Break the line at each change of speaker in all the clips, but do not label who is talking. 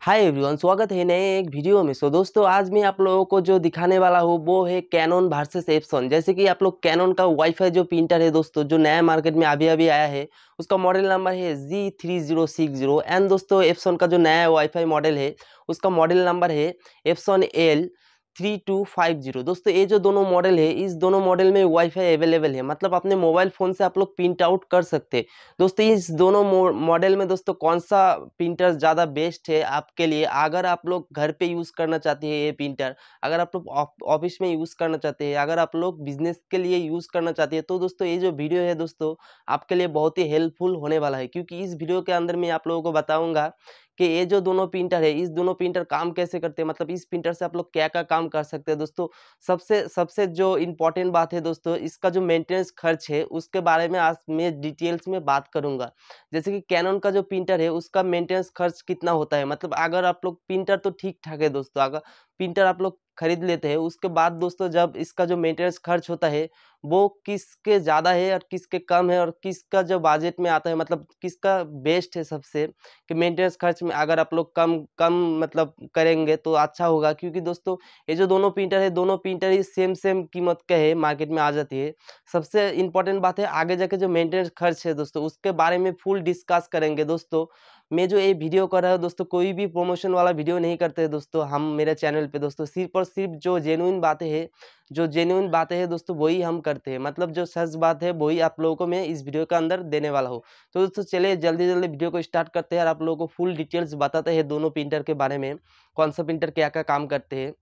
hi everyone स्वागत है नए एक वीडियो में सो दोस्तों आज मैं आप लोगों को जो दिखाने वाला हूँ वो है कैनन वर्सेस एप्सन जैसे कि आप लोग कैनन का वाईफाई जो प्रिंटर है दोस्तों जो नया मार्केट में अभी अभी आया है उसका मॉडल नंबर है G three zero six zero and दोस्तों एप्सन का जो नया वाईफाई मॉडल है उसका मॉडल नंबर है Epson L three two five zero दोस्तों ये जो दोनों मॉडल है इस दोनों मॉडल में वाईफाई अवेलेबल है मतलब अपने मोबाइल फ़ोन से आप लोग प्रिंट आउट कर सकते हैं दोस्तों इस दोनों मॉडल में दोस्तों कौन सा प्रिंटर ज़्यादा बेस्ट है आपके लिए अगर आप लोग घर पे यूज़ करना चाहते हैं ये प्रिंटर अगर आप लोग ऑफिस में यूज़ करना चाहते हैं अगर आप लोग बिजनेस के लिए यूज़ करना चाहते हैं तो दोस्तों ये जो वीडियो है दोस्तों आपके लिए बहुत ही हेल्पफुल होने वाला है क्योंकि इस वीडियो के अंदर मैं आप लोगों को बताऊँगा कि ये जो दोनों प्रिंटर है इस दोनों प्रिंटर काम कैसे करते हैं मतलब इस प्रिंटर से आप लोग क्या क्या काम कर सकते हैं दोस्तों सबसे सबसे जो इम्पोर्टेंट बात है दोस्तों इसका जो मेंटेनेंस खर्च है उसके बारे में आज मैं डिटेल्स में बात करूंगा जैसे कि कैनन का जो प्रिंटर है उसका मेंटेनेंस खर्च कितना होता है मतलब अगर आप लोग प्रिंटर तो ठीक ठाक है दोस्तों अगर प्रिंटर आप लोग खरीद लेते हैं उसके बाद दोस्तों जब इसका जो मेंटेनेंस खर्च होता है वो किसके ज़्यादा है और किसके कम है और किसका जो बजट में आता है मतलब किसका बेस्ट है सबसे कि मेंटेनेंस खर्च में अगर आप लोग कम कम मतलब करेंगे तो अच्छा होगा क्योंकि दोस्तों ये जो दोनों प्रिंटर है दोनों प्रिंटर ही सेम सेम कीमत का है मार्केट में आ जाती है सबसे इंपॉर्टेंट बात है आगे जाके जो मेंटेनेंस खर्च है दोस्तों उसके बारे में फुल डिस्कस करेंगे दोस्तों मैं जो ये वीडियो कर रहा हूँ दोस्तों कोई भी प्रमोशन वाला वीडियो नहीं करते दोस्तों हम मेरे चैनल पर दोस्तों सिर्फ और सिर्फ जो जेनुइन बातें हैं जो जेन्यून बातें हैं दोस्तों वही हम करते हैं मतलब जो सच बात है वही आप लोगों को मैं इस वीडियो के अंदर देने वाला हूँ तो दोस्तों चलिए जल्दी जल्दी वीडियो को स्टार्ट करते हैं और आप लोगों को फुल डिटेल्स बताते हैं दोनों प्रिंटर के बारे में कौन सा प्रिंटर क्या क्या काम करते हैं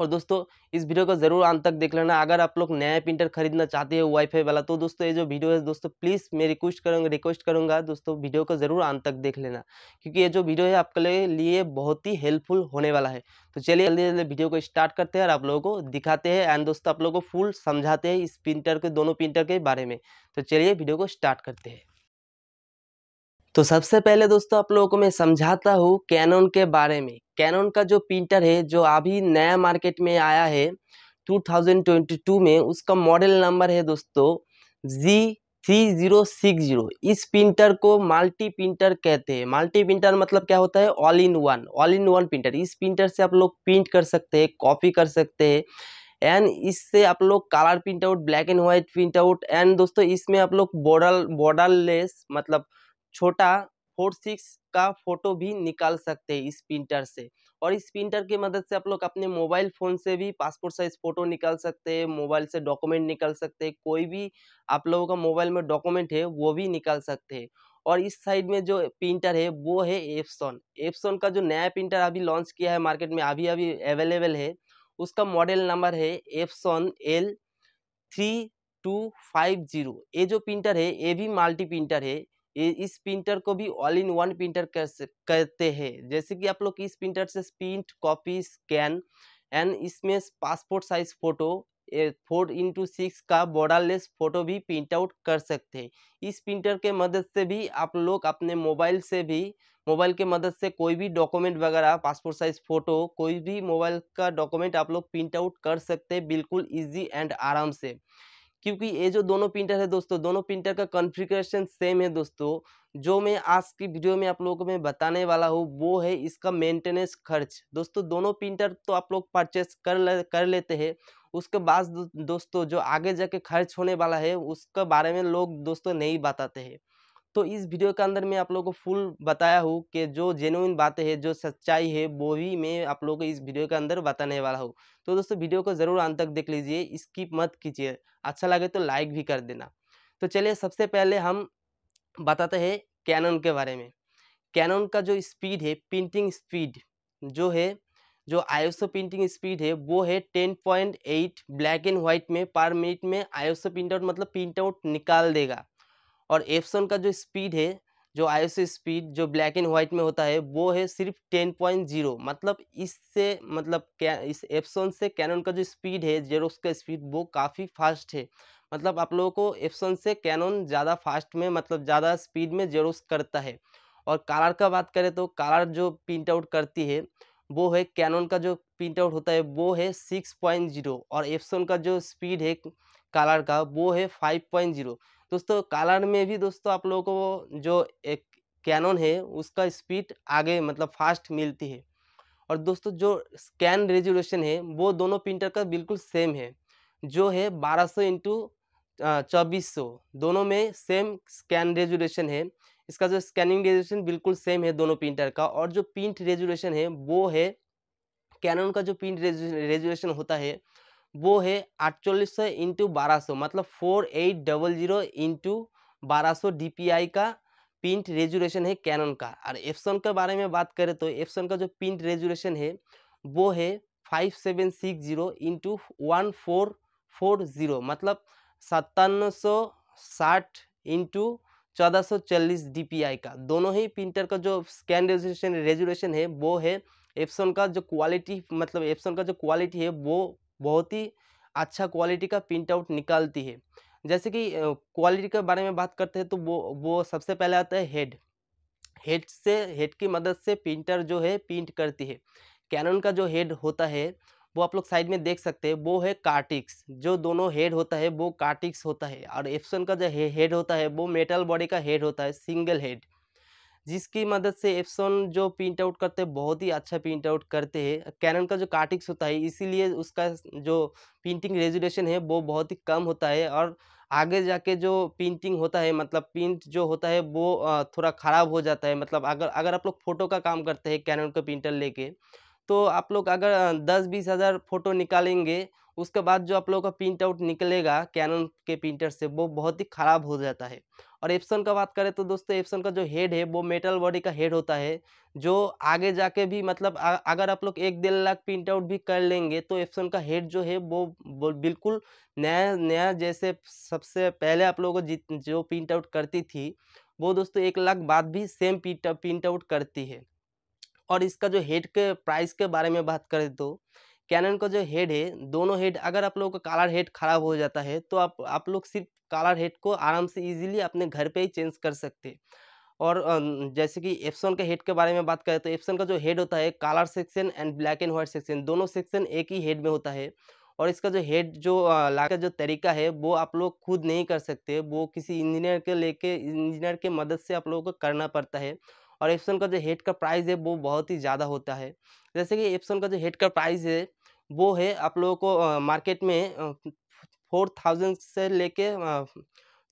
और दोस्तों इस वीडियो को ज़रूर अंत तक देख लेना अगर आप लोग नया प्रिंटर खरीदना चाहते हो वाईफाई वाला तो दोस्तों ये जो वीडियो है दोस्तों प्लीज़ मैं रिक्वेस्ट करूँगा रिक्वेस्ट करूँगा दोस्तों वीडियो को ज़रूर अंत तक देख लेना क्योंकि ये जो वीडियो है आपके लिए बहुत ही हेल्पफुल होने वाला है तो चलिए जल्दी जल्दी वीडियो को स्टार्ट करते हैं और आप लोगों को दिखाते हैं एंड दोस्तों आप लोगों को फुल समझाते हैं इस प्रिंटर के दोनों प्रिंटर के बारे में तो चलिए वीडियो को स्टार्ट करते हैं तो सबसे पहले दोस्तों आप लोगों को मैं समझाता हूँ कैनन के बारे में कैनन का जो प्रिंटर है जो अभी नया मार्केट में आया है 2022 में उसका मॉडल नंबर है दोस्तों G three zero six zero इस प्रिंटर को मल्टी प्रिंटर कहते हैं मल्टी प्रिंटर मतलब क्या होता है all in one all in one printer इस प्रिंटर से आप लोग प्रिंट कर सकते हैं कॉपी कर सकते हैं एंड इससे आप लोग colour print out black and white print out and दोस्तों इसमें आप लोग बॉर्डर बॉर्डरलेस लेस मतलब छोटा फोर सिक्स का फोटो भी निकाल सकते हैं इस प्रिंटर से और इस प्रिंटर की मदद से आप लोग अपने मोबाइल फ़ोन से भी पासपोर्ट साइज फ़ोटो निकाल सकते हैं मोबाइल से डॉक्यूमेंट निकाल सकते हैं कोई भी आप लोगों का मोबाइल में डॉक्यूमेंट है वो भी निकाल सकते हैं और इस साइड में जो प्रिंटर है वो है एफसोन एफसोन का जो नया प्रिंटर अभी लॉन्च किया है मार्केट में अभी अभी अवेलेबल है उसका मॉडल नंबर है Epson L three two five zero ये जो प्रिंटर है ये भी मल्टी प्रिंटर है इस प्रिंटर को भी ऑल इन वन प्रिंटर कहते हैं जैसे कि आप लोग इस प्रिंटर से प्रिंट कॉपी स्कैन एंड इसमें passport size photo four into six का बॉर्डरलेस फोटो भी प्रिंट आउट कर सकते हैं इस प्रिंटर के मदद से भी आप लोग अपने मोबाइल से भी मोबाइल के मदद से कोई भी डॉक्यूमेंट वगैरह पासपोर्ट साइज फ़ोटो कोई भी मोबाइल का डॉक्यूमेंट आप लोग प्रिंट आउट कर सकते हैं बिल्कुल इजी एंड आराम से क्योंकि ये जो दोनों प्रिंटर है दोस्तों दोनों प्रिंटर का कॉन्फ़िगरेशन सेम है दोस्तों जो मैं आज की वीडियो में आप लोगों को मैं बताने वाला हूँ वो है इसका मेंटेनेंस खर्च दोस्तों दोनों प्रिंटर तो आप लोग परचेस कर ले, कर लेते हैं उसके बाद दोस्तों जो आगे जाके खर्च होने वाला है उसके बारे में लोग दोस्तों नहीं बताते हैं तो इस वीडियो के अंदर मैं आप लोगों को फुल बताया हूँ कि जो जेनुइन बातें हैं जो सच्चाई है वो भी मैं आप लोगों को इस वीडियो के अंदर बताने वाला हूँ तो दोस्तों वीडियो को ज़रूर अंत तक देख लीजिए स्किप मत कीजिए अच्छा लगे तो लाइक भी कर देना तो चलिए सबसे पहले हम बताते हैं कैनन के बारे में कैनन का जो स्पीड है प्रिंटिंग स्पीड जो है जो आयोसो प्रिंटिंग स्पीड है वो है ten point eight black and white में पर मिनट में आयोसो प्रिंट आउट मतलब प्रिंट आउट निकाल देगा और एप्सन का जो स्पीड है जो आई स्पीड जो ब्लैक एंड व्हाइट में होता है वो है सिर्फ टेन पॉइंट जीरो मतलब इससे मतलब क्या इस एप्सन से कैनन का जो स्पीड है जेरोक्स का स्पीड वो काफ़ी फास्ट है मतलब आप लोगों को एप्सन से कैनन ज़्यादा फास्ट में मतलब ज़्यादा स्पीड में जेरोक्स करता है और कलर का बात करें तो कलर जो प्रिंट आउट करती है वो है कैनन का जो प्रिंट आउट होता है वो है सिक्स पॉइंट जीरो और एप्सन का जो स्पीड है कलर का वो है फाइव पॉइंट जीरो दोस्तों कालान में भी दोस्तों आप लोगों को जो एक कैनन है उसका स्पीड आगे मतलब फास्ट मिलती है और दोस्तों जो स्कैन रेजोल्यूशन है वो दोनों प्रिंटर का बिल्कुल सेम है जो है 1200 सौ इंटू चौबीस दोनों में सेम स्कैन रेजोल्यूशन है इसका जो स्कैनिंग रेजोल्यूशन बिल्कुल सेम है दोनों प्रिंटर का और जो प्रिंट रेजोल्यूशन है वो है कैनन का जो प्रिंट रेजोल्यूशन होता है वो है आठचोलीस सौ इंटू बारह सौ मतलब four eight double zero into बारह सौ डी का पिंट रेजुलेशन है कैनन का और एप्सन के बारे में बात करें तो एप्सन का जो पिंट रेजुलेशन है वो है five seven six zero into one four four zero मतलब सत्तावन सौ साठ इंटू चौदह सौ चालीस डी का दोनों ही प्रिंटर का जो स्कैन रेजुलेशन रेजुलेशन है वो है एप्सन का जो क्वालिटी मतलब एप्सन का जो क्वालिटी है वो बहुत ही अच्छा क्वालिटी का प्रिंट आउट निकालती है जैसे कि क्वालिटी के बारे में बात करते हैं तो वो वो सबसे पहले आता है हेड हेड से हेड की मदद से प्रिंटर जो है प्रिंट करती है कैनन का जो हेड होता है वो आप लोग साइड में देख सकते हैं वो है कार्टिक्स जो दोनों हेड होता है वो कार्टिक्स होता है और एप्सन का जो हेड होता है वो मेटल बॉडी का हेड होता है सिंगल हेड जिसकी मदद से एप्सोन जो प्रिंट आउट करते हैं बहुत ही अच्छा प्रिंट आउट करते हैं कैनन का जो कार्टिक्स होता है इसीलिए उसका जो प्रिंटिंग रेजुलेशन है वो बहुत ही कम होता है और आगे जाके जो प्रिंटिंग होता है मतलब प्रिंट जो होता है वो थोड़ा ख़राब हो जाता है मतलब अगर अगर आप लोग फ़ोटो का काम करते हैं कैनन का प्रिंटर लेके तो आप लोग अगर दस बीस हज़ार फ़ोटो निकालेंगे उसके बाद जो आप लोगों का प्रिंट आउट निकलेगा कैनन के प्रिंटर से वो बहुत ही ख़राब हो जाता है और एप्सन का बात करें तो दोस्तों एप्सन का जो हेड है वो मेटल बॉडी का हेड होता है जो आगे जाके भी मतलब आ, अगर आप लोग एक डेढ़ लाख प्रिंट आउट भी कर लेंगे तो एप्सन का हेड जो है वो, वो बिल्कुल नया नया जैसे सबसे पहले आप लोगों को जो प्रिंट आउट करती थी वो दोस्तों एक लाख बाद भी सेम प्रिंट आउट करती है और इसका जो हेड के प्राइस के बारे में बात करें तो कैनन का जो हेड है दोनों हेड अगर आप लोगों का कालर हेड खराब हो जाता है तो आप आप लोग सिर्फ कालर हेड को आराम से इजीली अपने घर पे ही चेंज कर सकते और जैसे कि एप्सन के हेड के बारे में बात करें तो एप्सन का जो हेड होता है colour section and black and white section दोनों सेक्शन एक ही हेड में होता है और इसका जो हेड जो ला का जो तरीका है वो आप लोग खुद नहीं कर सकते वो किसी इंजीनियर के लेके इंजीनियर के मदद से आप लोगों को करना पड़ता है और एप्सन का जो हेड का प्राइस है वो बहुत ही ज़्यादा होता है जैसे कि एप्सन का जो हेड का प्राइस है वो है आप लोगों को मार्केट में फोर थाउजेंड से लेके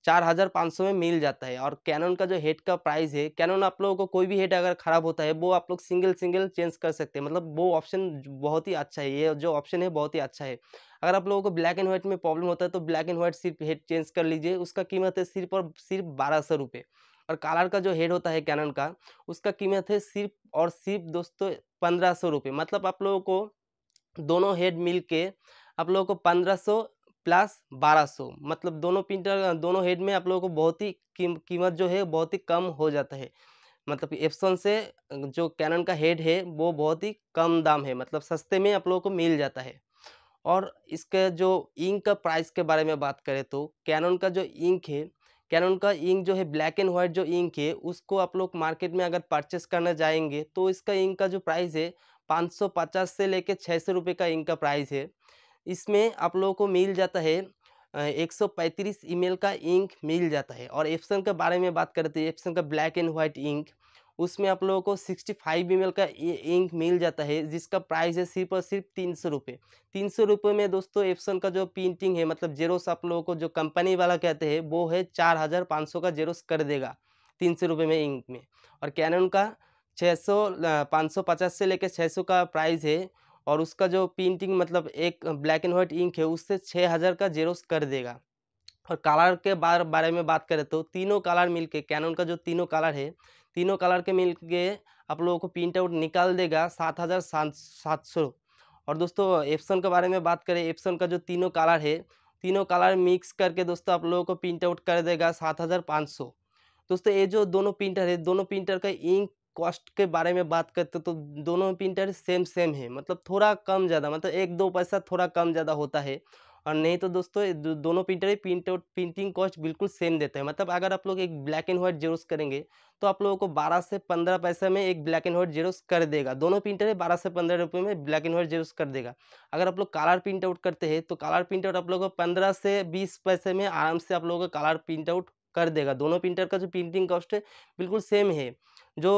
चार हज़ार पाँच सौ में मिल जाता है और कैनन का जो हेड का प्राइस है कैनन आप लोगों को कोई भी हेड अगर ख़राब होता है वो आप लोग सिंगल सिंगल चेंज कर सकते हैं मतलब वो ऑप्शन बहुत ही अच्छा है ये जो ऑप्शन है बहुत ही अच्छा है अगर आप लोगों को ब्लैक एंड व्हाइट में प्रॉब्लम होता है तो ब्लैक एंड व्हाइट सिर्फ हेड चेंज कर लीजिए उसका कीमत है सिर्फ और सिर्फ बारह सौ रुपये और कालार का जो हेड होता है कैनन का उसका कीमत है सिर्फ और सिर्फ दोस्तों पंद्रह सौ रुपये मतलब आप लोगों को दोनों हेड मिल के आप लोगों को पंद्रह सौ प्लस बारह सौ मतलब दोनों प्रिंटर दोनों हेड में आप लोगों को बहुत ही कीमत जो है बहुत ही कम हो जाता है मतलब एप्सन से जो कैनन का हेड है वो बहुत ही कम दाम है मतलब सस्ते में आप लोगों को मिल जाता है और इसके जो इंक का प्राइस के बारे में बात करें तो कैनन का जो इंक है कैनन का इंक जो है ब्लैक एंड व्हाइट जो इंक है उसको आप लोग मार्केट में अगर परचेस करना जाएंगे तो इसका इंक का जो प्राइस है 550 से लेके छः सौ रुपये का इंक का प्राइस है इसमें आप लोगों को मिल जाता है 135 ईमेल का इंक मिल जाता है और एप्सन के बारे में बात करते हैं तो एप्सन का ब्लैक एंड व्हाइट इंक उसमें आप लोगों को सिक्सटी फाइव एम का इंक मिल जाता है जिसका प्राइस है सिर्फ और सिर्फ तीन सौ रुपये तीन सौ रुपये में दोस्तों एप्सन का जो प्रिंटिंग है मतलब जेरोस आप लोगों को जो कंपनी वाला कहते हैं वो है चार हज़ार पाँच सौ का जेरोस कर देगा तीन सौ रुपये में इंक में और कैनन का छः सौ पाँच सौ पचास से लेकर छः सौ का प्राइस है और उसका जो प्रिंटिंग मतलब एक ब्लैक एंड वाइट इंक है उससे छः हज़ार का जेरोस कर देगा और कलर के बार बारे में बात करें तो तीनों कलर मिलके कैनन का जो तीनों कलर है तीनों कलर के मिल के आप लोगों को प्रिंट आउट निकाल देगा सात हज़ार सात सात सौ और दोस्तों एप्सन के बारे में बात करें एप्सन का जो तीनों कलर है तीनों कलर मिक्स करके दोस्तों आप लोगों को प्रिंट आउट कर देगा सात हज़ार पाँच सौ दोस्तों ये जो दोनों प्रिंटर है दोनों प्रिंटर का इंक कॉस्ट के बारे में बात करते तो दोनों प्रिंटर सेम सेम है मतलब थोड़ा कम ज़्यादा मतलब एक दो पैसा थोड़ा कम ज़्यादा होता है और नहीं तो दोस्तों दो, दोनों प्रिंटर ही प्रिंट आउट प्रिंटिंग कॉस्ट बिल्कुल सेम देते हैं मतलब अगर आप लोग एक ब्लैक एंड व्हाइट जेरोस करेंगे तो आप लोगों को 12 से 15 पैसे में एक ब्लैक एंड व्हाइट जेरोस कर देगा दोनों प्रिंटर है 12 से 15 रुपये में ब्लैक एंड व्हाइट जेरोस कर देगा अगर आप लोग कलर प्रिंट आउट करते हैं तो कलर प्रिंट आउट आप लोगों को पंद्रह से बीस पैसे में आराम से आप लोगों का कलर प्रिंट आउट कर देगा दोनों प्रिंटर का जो प्रिंटिंग कॉस्ट है बिल्कुल सेम है जो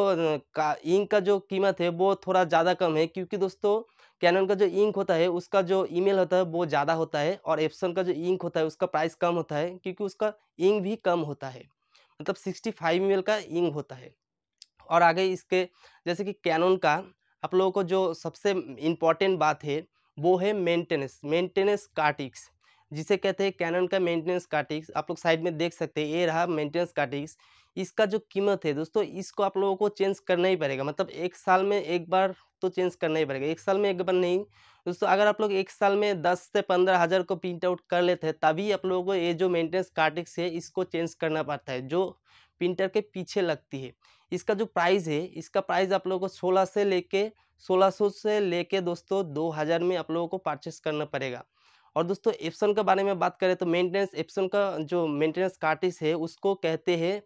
का इंक का जो कीमत है वो थोड़ा ज़्यादा कम है क्योंकि दोस्तों कैनन का जो इंक होता है उसका जो ईमेल होता है वो ज़्यादा होता है और एप्सन का जो इंक होता है उसका प्राइस कम होता है क्योंकि उसका इंक भी कम होता है मतलब सिक्सटी फाइव एम का इंक होता है और आगे इसके जैसे कि कैनन का आप लोगों को जो सबसे इम्पॉर्टेंट बात है वो है मेंटेनेंस मेंटेनेंस कार्टिक्स जिसे कहते हैं कैनन का मेंटेनेंस कार्टिक्स आप लोग साइड में देख सकते हैं ये रहा मेंटेनेंस कार्टिक्स इसका जो कीमत है दोस्तों इसको आप लोगों को चेंज करना ही पड़ेगा मतलब एक साल में एक बार तो चेंज करना ही पड़ेगा एक साल में एक बार नहीं दोस्तों अगर आप लोग एक साल में दस से पंद्रह हज़ार को प्रिंट आउट कर लेते हैं तभी आप लोगों को ये जो मेंटेनेंस कार्टिक्स है इसको चेंज करना पड़ता है जो प्रिंटर के पीछे लगती है इसका जो प्राइस है इसका प्राइस आप लोगों को सोलह से लेके सोलह सौ से लेके दोस्तों दो हज़ार में आप लोगों को परचेस करना पड़ेगा और दोस्तों एप्सन के बारे में बात करें तो मेंटेनेंस एप्सन का जो मेंटेनेंस कार्टिस है उसको कहते हैं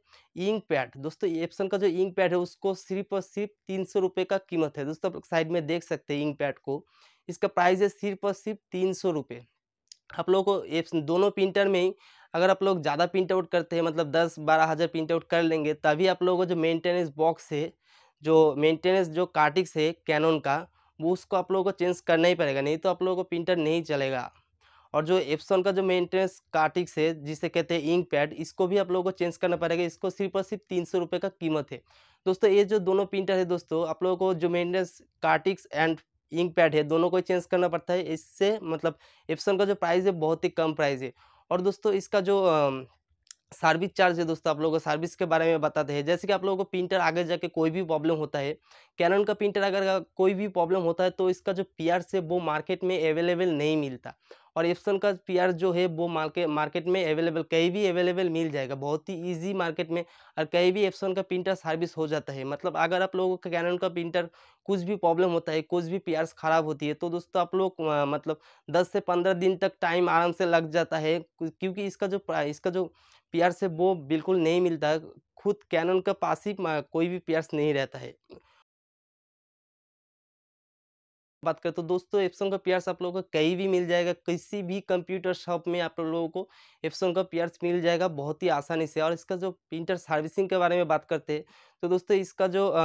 इंक पैड दोस्तों एप्सन का जो इंक पैड है उसको सिर्फ और सिर्फ तीन सौ रुपये का कीमत है दोस्तों आप साइड में देख सकते हैं इंक पैड को इसका प्राइस है सिर्फ और सिर्फ तीन सौ रुपये आप लोगों को एप्सन दोनों प्रिंटर में ही अगर आप लोग ज़्यादा प्रिंट आउट करते हैं मतलब दस बारह हज़ार प्रिंट आउट कर लेंगे तभी आप लोगों को जो मेंटेनेंस बॉक्स है जो मेंटेनेंस जो कार्टिक्स है कैनन का वो उसको आप लोगों को चेंज करना ही पड़ेगा नहीं तो आप लोगों को प्रिंटर नहीं चलेगा और जो एप्सन का जो मेंटेनेंस कार्टिक्स है जिसे कहते हैं इंक पैड इसको भी आप लोगों को चेंज करना पड़ेगा इसको सिर्फ और सिर्फ तीन सौ रुपये का कीमत है दोस्तों ये जो दोनों प्रिंटर है दोस्तों आप लोगों को जो maintenance cartridges and ink pad है दोनों को चेंज करना पड़ता है इससे मतलब एप्सन का जो प्राइस है बहुत ही कम प्राइस है और दोस्तों इसका जो सर्विस चार्ज है दोस्तों आप लोगों को सर्विस के बारे में बताते हैं जैसे कि आप लोगों को प्रिंटर आगे जाके कोई भी प्रॉब्लम होता है कैनन का प्रिंटर अगर कोई भी प्रॉब्लम होता है तो इसका जो पीआर से वो मार्केट में अवेलेबल नहीं मिलता और एप्सन का पीआर जो है वो मार्केट मार्केट में अवेलेबल कहीं भी अवेलेबल मिल जाएगा बहुत ही ईजी मार्केट में और कहीं भी एप्सन का प्रिंटर सर्विस हो जाता है मतलब अगर आप लोगों का कैनन का प्रिंटर कुछ भी प्रॉब्लम होता है कुछ भी पीआरस ख़राब होती है तो दोस्तों आप लोग मतलब दस से पंद्रह दिन तक टाइम आराम से लग जाता है क्योंकि इसका जो इसका जो पीआर से वो बिल्कुल नहीं मिलता खुद कैनन का पास ही कोई भी पीआरस नहीं रहता है बात करें तो दोस्तों एप्सन का पियर्स आप लोगों को कहीं भी मिल जाएगा किसी भी कंप्यूटर शॉप में आप लोगों को एप्सन का पियर्स मिल जाएगा बहुत ही आसानी से और इसका जो प्रिंटर सर्विसिंग के बारे में बात करते हैं तो दोस्तों इसका जो आ,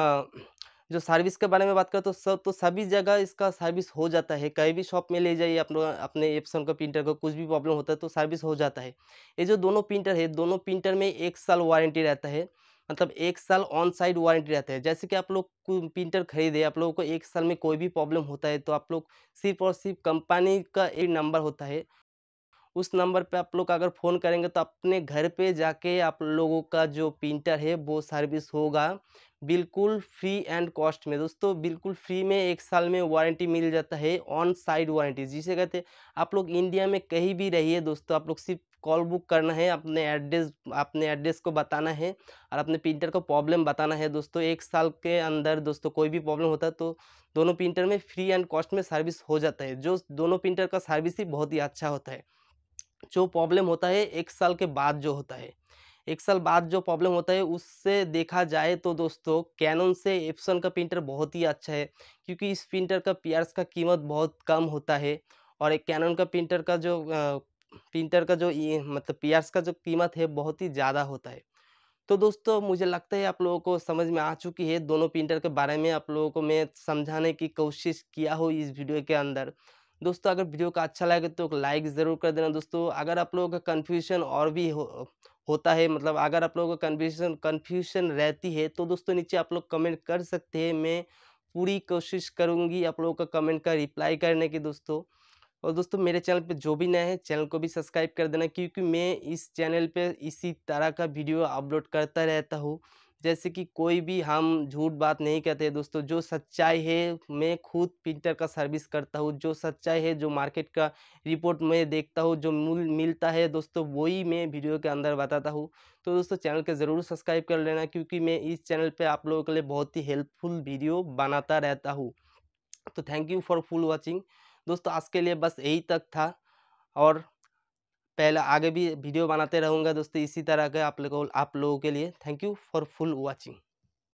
जो सर्विस के बारे में बात करें तो सब तो सभी जगह इसका सर्विस हो जाता है कहीं भी शॉप में ले जाइए आप लोग अपने एप्सन का प्रिंटर का कुछ भी प्रॉब्लम होता है तो सर्विस हो जाता है ये जो दोनों प्रिंटर है दोनों प्रिंटर में एक साल वारंटी रहता है मतलब एक साल ऑन साइड वारंटी रहता है जैसे कि आप लोग प्रिंटर खरीदे आप लोगों को एक साल में कोई भी प्रॉब्लम होता है तो आप लोग सिर्फ और सिर्फ कंपनी का एक नंबर होता है उस नंबर पे आप लोग अगर फ़ोन करेंगे तो अपने घर पे जाके आप लोगों का जो प्रिंटर है वो सर्विस होगा बिल्कुल फ्री एंड कॉस्ट में दोस्तों बिल्कुल फ्री में एक साल में वारंटी मिल जाता है ऑन साइड वारंटी जिसे कहते हैं आप लोग इंडिया में कहीं भी रहिए दोस्तों आप लोग सिर्फ कॉल बुक करना है अपने एड्रेस अपने एड्रेस को बताना है और अपने प्रिंटर को प्रॉब्लम बताना है दोस्तों एक साल के अंदर दोस्तों कोई भी प्रॉब्लम होता है तो दोनों प्रिंटर में फ्री एंड कॉस्ट में सर्विस हो जाता है जो दोनों प्रिंटर का सर्विस ही बहुत ही अच्छा होता है जो प्रॉब्लम होता है एक साल के बाद जो होता है एक साल बाद जो प्रॉब्लम होता है उससे देखा जाए तो दोस्तों कैनन से एप्सन का प्रिंटर बहुत ही अच्छा है क्योंकि इस प्रिंटर का पीआरस का कीमत बहुत कम होता है और एक कैनन का प्रिंटर का जो प्रिंटर का जो मतलब पीआरस का जो कीमत है बहुत ही ज़्यादा होता है तो दोस्तों मुझे लगता है आप लोगों को समझ में आ चुकी है दोनों प्रिंटर के बारे में आप लोगों को मैं समझाने की कोशिश किया हूँ इस वीडियो के अंदर दोस्तों अगर वीडियो का अच्छा लगे तो लाइक ज़रूर कर देना दोस्तों अगर आप लोगों का कन्फ्यूजन और भी हो होता है मतलब अगर आप लोगों का कन्फ्यूजन कन्फ्यूजन रहती है तो दोस्तों नीचे आप लोग कमेंट कर सकते हैं मैं पूरी कोशिश करूँगी आप लोगों का कमेंट का रिप्लाई करने की दोस्तों और दोस्तों मेरे चैनल पे जो भी नए हैं चैनल को भी सब्सक्राइब कर देना क्योंकि मैं इस चैनल पे इसी तरह का वीडियो अपलोड करता रहता हूँ जैसे कि कोई भी हम झूठ बात नहीं कहते दोस्तों जो सच्चाई है मैं खुद प्रिंटर का सर्विस करता हूँ जो सच्चाई है जो मार्केट का रिपोर्ट मैं देखता हूँ जो मूल मिलता है दोस्तों वही मैं वीडियो के अंदर बताता हूँ तो दोस्तों चैनल के ज़रूर सब्सक्राइब कर लेना क्योंकि मैं इस चैनल पर आप लोगों के लिए बहुत ही हेल्पफुल वीडियो बनाता रहता हूँ तो thank you for full watching दोस्तों आज के लिए बस यही तक था और पहले आगे भी वीडियो बनाते रहूँगा दोस्तों इसी तरह के आप लोगों आप लोगों के लिए thank you for full watching